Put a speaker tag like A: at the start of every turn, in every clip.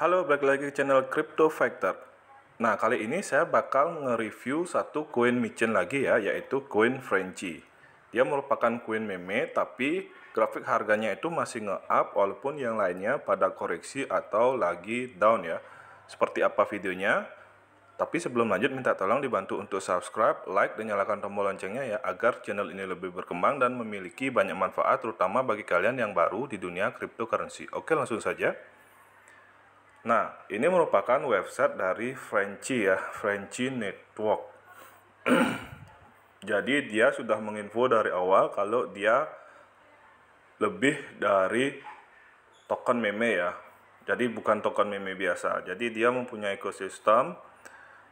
A: Halo, balik lagi ke channel Crypto Factor. Nah, kali ini saya bakal nge-review satu koin micin lagi ya, yaitu koin Frenchy. Dia merupakan koin meme, tapi grafik harganya itu masih nge-up walaupun yang lainnya pada koreksi atau lagi down ya. Seperti apa videonya? Tapi sebelum lanjut, minta tolong dibantu untuk subscribe, like, dan nyalakan tombol loncengnya ya, agar channel ini lebih berkembang dan memiliki banyak manfaat, terutama bagi kalian yang baru di dunia cryptocurrency. Oke, langsung saja. Nah, ini merupakan website dari Frenchy ya, Frenchy Network. Jadi dia sudah menginfo dari awal kalau dia lebih dari token meme ya. Jadi bukan token meme biasa. Jadi dia mempunyai ekosistem.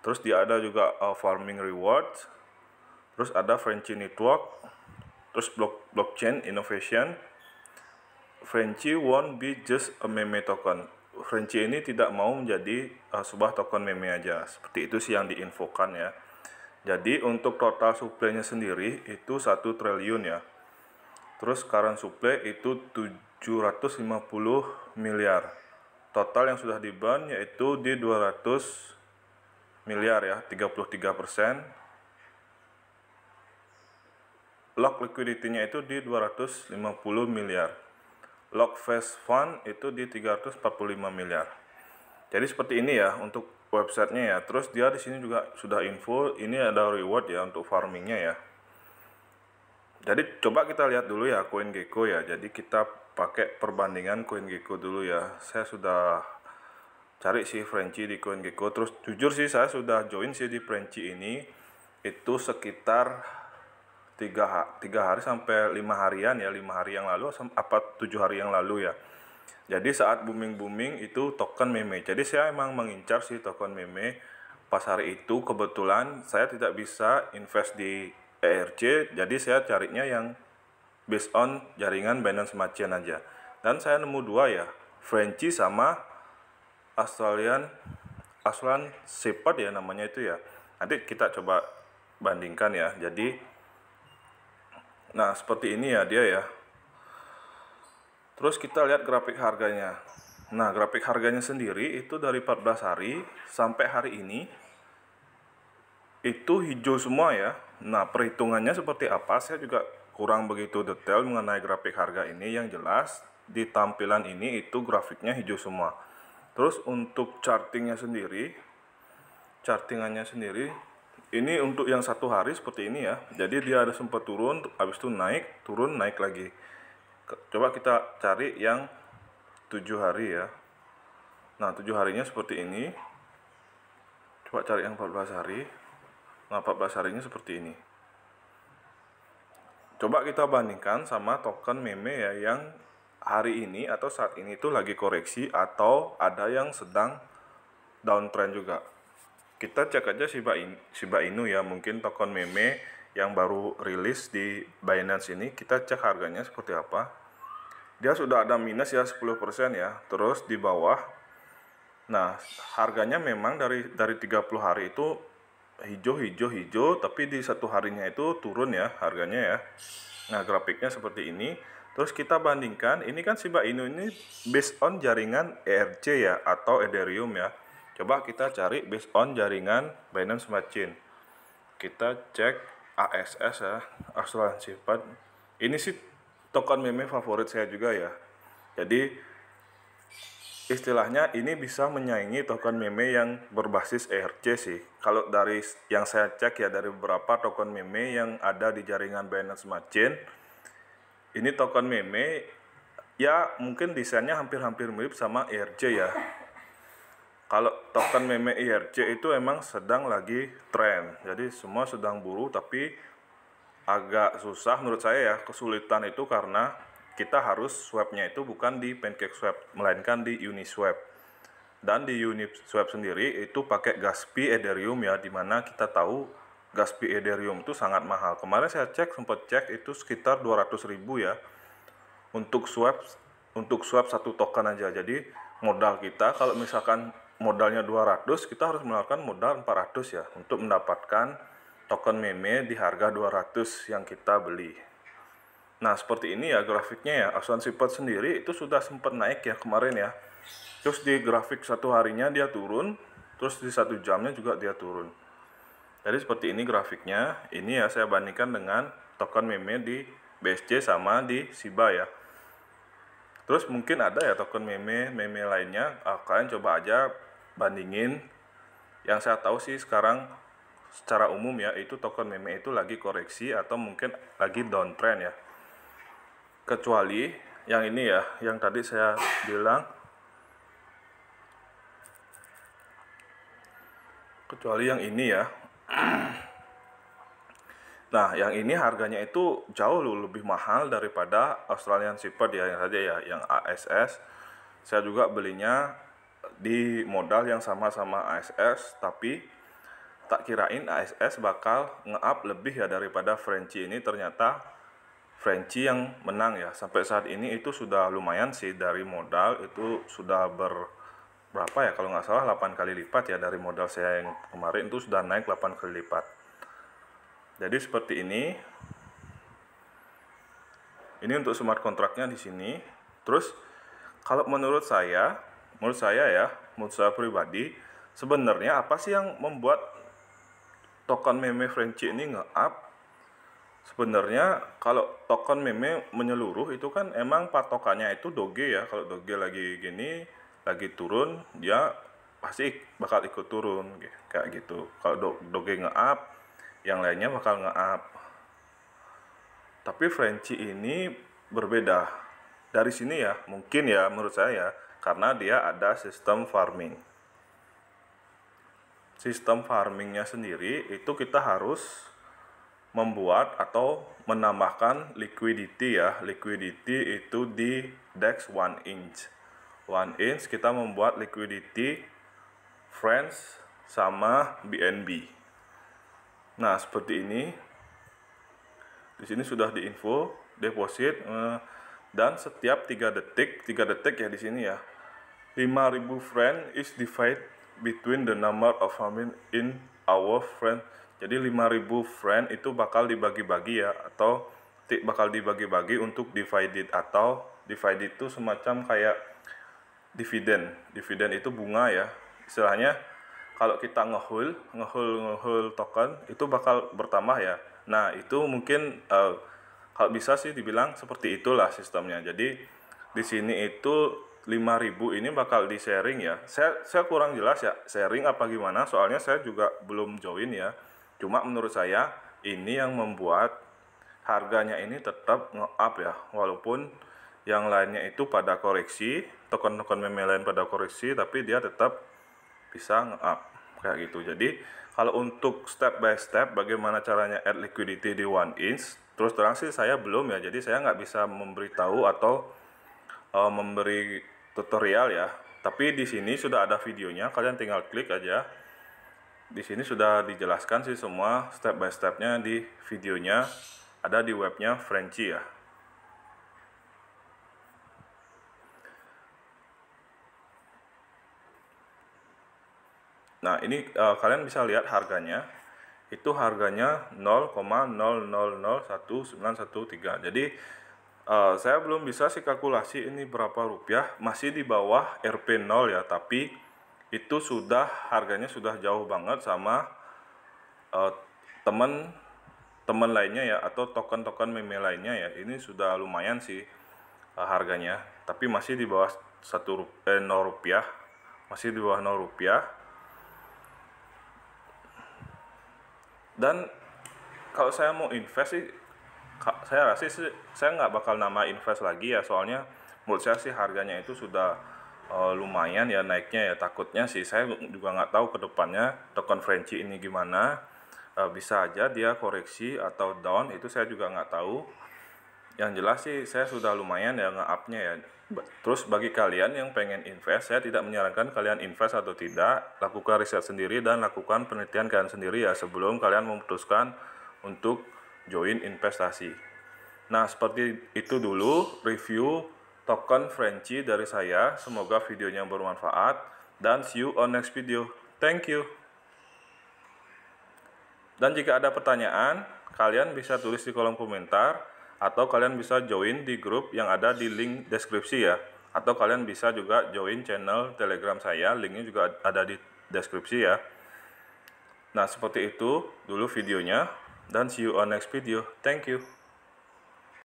A: Terus dia ada juga uh, farming rewards Terus ada Frenchy Network. Terus block, blockchain innovation. Frenchy won't be just a meme token Renci ini tidak mau menjadi uh, sebuah token meme aja. Seperti itu sih yang diinfokan ya. Jadi untuk total suplainya sendiri itu satu triliun ya. Terus current supply itu 750 miliar. Total yang sudah diban yaitu di 200 miliar ya, 33 persen. Lock liquidity-nya itu di 250 miliar lock phase fund itu di 345 miliar. Jadi seperti ini ya untuk websitenya ya. Terus dia di sini juga sudah info ini ada reward ya untuk farmingnya ya. Jadi coba kita lihat dulu ya koin Geko ya. Jadi kita pakai perbandingan koin Geko dulu ya. Saya sudah cari si Frenchy di koin Geko. Terus jujur sih saya sudah join sih di Frenchy ini itu sekitar tiga, tiga hari sampai lima harian ya lima hari yang lalu apa tujuh hari yang lalu ya jadi saat booming booming itu token meme jadi saya emang mengincar sih token meme pas hari itu kebetulan saya tidak bisa invest di ERC jadi saya carinya yang based on jaringan Binance Smart Chain aja dan saya nemu dua ya Frenchy sama Australian Australian Shepherd ya namanya itu ya nanti kita coba bandingkan ya jadi Nah, seperti ini ya dia ya. Terus kita lihat grafik harganya. Nah, grafik harganya sendiri itu dari 14 hari sampai hari ini itu hijau semua ya. Nah, perhitungannya seperti apa? Saya juga kurang begitu detail mengenai grafik harga ini. Yang jelas di tampilan ini itu grafiknya hijau semua. Terus untuk chartingnya sendiri, chartingannya sendiri ini untuk yang satu hari seperti ini ya jadi dia ada sempat turun habis itu naik turun naik lagi coba kita cari yang tujuh hari ya nah tujuh harinya seperti ini coba cari yang 14 hari nah 14 harinya seperti ini coba kita bandingkan sama token meme ya yang hari ini atau saat ini itu lagi koreksi atau ada yang sedang downtrend juga kita cek aja Shiba, In, Shiba Inu ya mungkin token meme yang baru rilis di Binance ini kita cek harganya seperti apa dia sudah ada minus ya 10% ya terus di bawah nah harganya memang dari dari 30 hari itu hijau hijau hijau tapi di satu harinya itu turun ya harganya ya nah grafiknya seperti ini terus kita bandingkan ini kan Shiba Inu ini based on jaringan ERC ya atau Ethereum ya Coba kita cari based on jaringan Binance Smart Chain. Kita cek ASS ya, asuransi Shepherd. Ini sih token meme favorit saya juga ya. Jadi istilahnya ini bisa menyaingi token meme yang berbasis ERC sih. Kalau dari yang saya cek ya dari beberapa token meme yang ada di jaringan Binance Smart Chain, ini token meme ya mungkin desainnya hampir-hampir mirip sama ERC ya kalau token meme IRC itu emang sedang lagi tren. Jadi semua sedang buru tapi agak susah menurut saya ya kesulitan itu karena kita harus swapnya itu bukan di pancake Swap melainkan di Uniswap. Dan di Uniswap sendiri itu pakai Gaspi Ethereum ya dimana kita tahu Gaspi Ethereum itu sangat mahal. Kemarin saya cek sempat cek itu sekitar 200 ribu ya untuk swap untuk swap satu token aja. Jadi modal kita kalau misalkan modalnya 200, kita harus melakukan modal 400 ya untuk mendapatkan token meme di harga 200 yang kita beli. Nah, seperti ini ya grafiknya ya. Asuhan sifat sendiri itu sudah sempat naik ya kemarin ya. Terus di grafik satu harinya dia turun, terus di satu jamnya juga dia turun. Jadi seperti ini grafiknya. Ini ya saya bandingkan dengan token meme di BSC sama di SIBA ya. Terus mungkin ada ya token meme, meme lainnya. Ah, kalian coba aja bandingin yang saya tahu sih sekarang secara umum ya itu token meme itu lagi koreksi atau mungkin lagi downtrend ya kecuali yang ini ya yang tadi saya bilang kecuali yang ini ya nah yang ini harganya itu jauh lebih mahal daripada Australian Shepherd ya yang tadi ya yang ASS saya juga belinya di modal yang sama-sama ASS tapi tak kirain ASS bakal nge-up lebih ya daripada Frenchy ini ternyata Frenchy yang menang ya sampai saat ini itu sudah lumayan sih dari modal itu sudah ber berapa ya kalau nggak salah 8 kali lipat ya dari modal saya yang kemarin itu sudah naik 8 kali lipat jadi seperti ini ini untuk smart kontraknya di sini terus kalau menurut saya menurut saya ya, menurut saya pribadi, sebenarnya apa sih yang membuat token meme Frenchy ini nge-up? Sebenarnya kalau token meme menyeluruh itu kan emang patokannya itu doge ya. Kalau doge lagi gini, lagi turun, dia pasti bakal ikut turun kayak gitu. Kalau do doge nge-up, yang lainnya bakal nge-up. Tapi Frenchy ini berbeda. Dari sini ya, mungkin ya menurut saya ya, karena dia ada sistem farming. Sistem farmingnya sendiri itu kita harus membuat atau menambahkan liquidity ya. Liquidity itu di DEX 1 inch. 1 inch kita membuat liquidity Friends sama BNB. Nah, seperti ini. Di sini sudah di info deposit eh, dan setiap 3 detik 3 detik ya di sini ya 5000 friend is divided between the number of family in our friend jadi 5000 friend itu bakal dibagi-bagi ya atau bakal dibagi-bagi untuk divided atau divided itu semacam kayak dividen dividen itu bunga ya istilahnya kalau kita ngehul ngehul ngehul token itu bakal bertambah ya nah itu mungkin uh, kalau bisa sih dibilang seperti itulah sistemnya jadi di sini itu 5000 ini bakal di sharing ya saya saya kurang jelas ya sharing apa gimana soalnya saya juga belum join ya cuma menurut saya ini yang membuat harganya ini tetap nge-up ya walaupun yang lainnya itu pada koreksi token-token meme lain pada koreksi tapi dia tetap bisa nge-up kayak gitu jadi kalau untuk step by step bagaimana caranya add liquidity di one inch terus terang sih saya belum ya jadi saya nggak bisa memberitahu atau uh, memberi tutorial ya tapi di sini sudah ada videonya kalian tinggal klik aja di sini sudah dijelaskan sih semua step by stepnya di videonya ada di webnya Frenchy ya Nah, ini uh, kalian bisa lihat harganya itu harganya 0,0001913. Jadi uh, saya belum bisa sih kalkulasi ini berapa rupiah, masih di bawah RP0 ya, tapi itu sudah harganya sudah jauh banget sama uh, eh, teman teman lainnya ya atau token-token meme lainnya ya. Ini sudah lumayan sih uh, harganya, tapi masih di bawah satu rupiah, eh, 0 rupiah, masih di bawah 0 rupiah dan kalau saya mau invest sih saya rasa sih saya nggak bakal nama invest lagi ya soalnya menurut saya sih harganya itu sudah uh, lumayan ya naiknya ya takutnya sih saya juga nggak tahu kedepannya token Frenchy ini gimana uh, bisa aja dia koreksi atau down itu saya juga nggak tahu yang jelas sih saya sudah lumayan ya nge-upnya ya. Terus bagi kalian yang pengen invest, saya tidak menyarankan kalian invest atau tidak. Lakukan riset sendiri dan lakukan penelitian kalian sendiri ya sebelum kalian memutuskan untuk join investasi. Nah, seperti itu dulu review token Frenchy dari saya. Semoga videonya bermanfaat dan see you on next video. Thank you. Dan jika ada pertanyaan, kalian bisa tulis di kolom komentar atau kalian bisa join di grup yang ada di link deskripsi ya atau kalian bisa juga join channel telegram saya linknya juga ada di deskripsi ya nah seperti itu dulu videonya dan see you on next video thank you